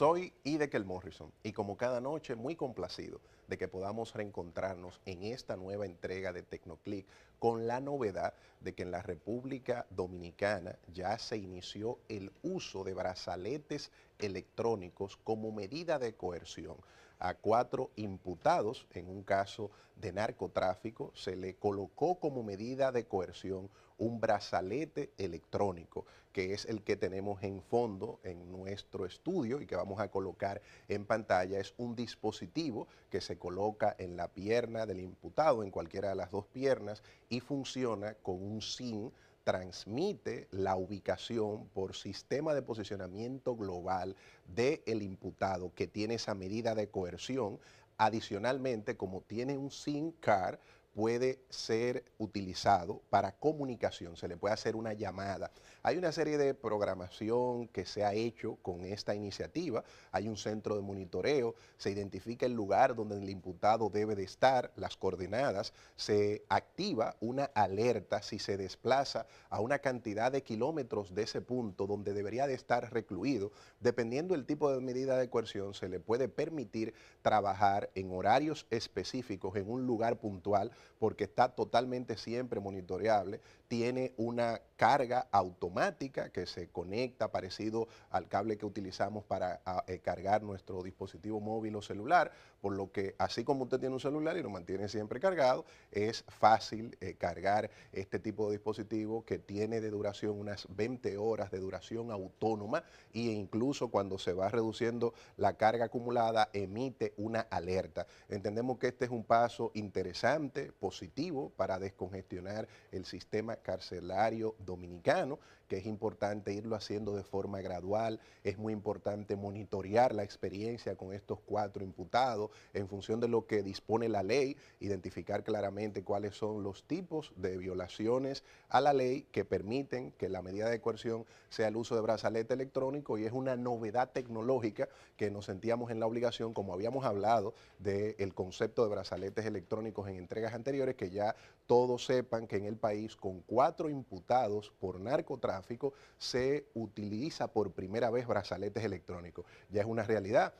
Soy Idekel Morrison y como cada noche muy complacido de que podamos reencontrarnos en esta nueva entrega de Tecnoclick con la novedad de que en la República Dominicana ya se inició el uso de brazaletes electrónicos como medida de coerción a cuatro imputados en un caso de narcotráfico. Se le colocó como medida de coerción un brazalete electrónico, que es el que tenemos en fondo en nuestro estudio y que vamos a colocar en pantalla. Es un dispositivo que se coloca en la pierna del imputado, en cualquiera de las dos piernas, y funciona con un sin transmite la ubicación por sistema de posicionamiento global del el imputado que tiene esa medida de coerción. Adicionalmente, como tiene un SIM card, puede ser utilizado para comunicación, se le puede hacer una llamada. Hay una serie de programación que se ha hecho con esta iniciativa, hay un centro de monitoreo, se identifica el lugar donde el imputado debe de estar, las coordenadas, se activa una alerta si se desplaza a una cantidad de kilómetros de ese punto donde debería de estar recluido, dependiendo del tipo de medida de coerción, se le puede permitir trabajar en horarios específicos en un lugar puntual porque está totalmente siempre monitoreable, tiene una carga automática que se conecta parecido al cable que utilizamos para ah, eh, cargar nuestro dispositivo móvil o celular, por lo que así como usted tiene un celular y lo mantiene siempre cargado, es fácil eh, cargar este tipo de dispositivo que tiene de duración unas 20 horas de duración autónoma e incluso cuando se va reduciendo la carga acumulada emite una alerta. Entendemos que este es un paso interesante positivo para descongestionar el sistema carcelario dominicano, que es importante irlo haciendo de forma gradual, es muy importante monitorear la experiencia con estos cuatro imputados en función de lo que dispone la ley, identificar claramente cuáles son los tipos de violaciones a la ley que permiten que la medida de coerción sea el uso de brazalete electrónico y es una novedad tecnológica que nos sentíamos en la obligación, como habíamos hablado del concepto de brazaletes electrónicos en entregas anteriores, que ya todos sepan que en el país con cuatro imputados por narcotráfico se utiliza por primera vez brazaletes electrónicos. Ya es una realidad.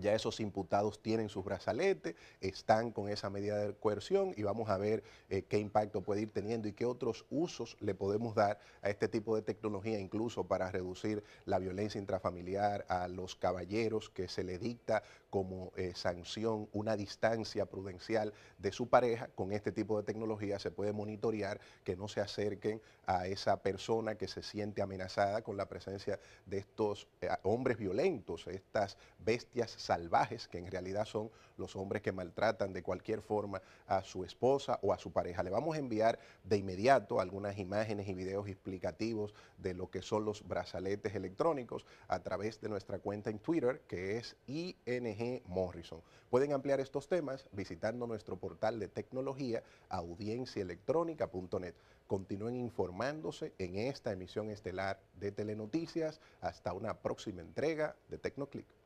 Ya esos imputados tienen sus brazaletes, están con esa medida de coerción y vamos a ver eh, qué impacto puede ir teniendo y qué otros usos le podemos dar a este tipo de tecnología, incluso para reducir la violencia intrafamiliar a los caballeros que se le dicta como eh, sanción una distancia prudencial de su pareja. Con este tipo de tecnología se puede monitorear que no se acerquen a esa persona que se siente amenazada con la presencia de estos eh, hombres violentos, estas bestias salvajes, que en realidad son los hombres que maltratan de cualquier forma a su esposa o a su pareja. Le vamos a enviar de inmediato algunas imágenes y videos explicativos de lo que son los brazaletes electrónicos a través de nuestra cuenta en Twitter, que es ING Morrison. Pueden ampliar estos temas visitando nuestro portal de tecnología audienciaelectrónica.net. Continúen informándose en esta emisión estelar de Telenoticias. Hasta una próxima entrega de Tecnoclick.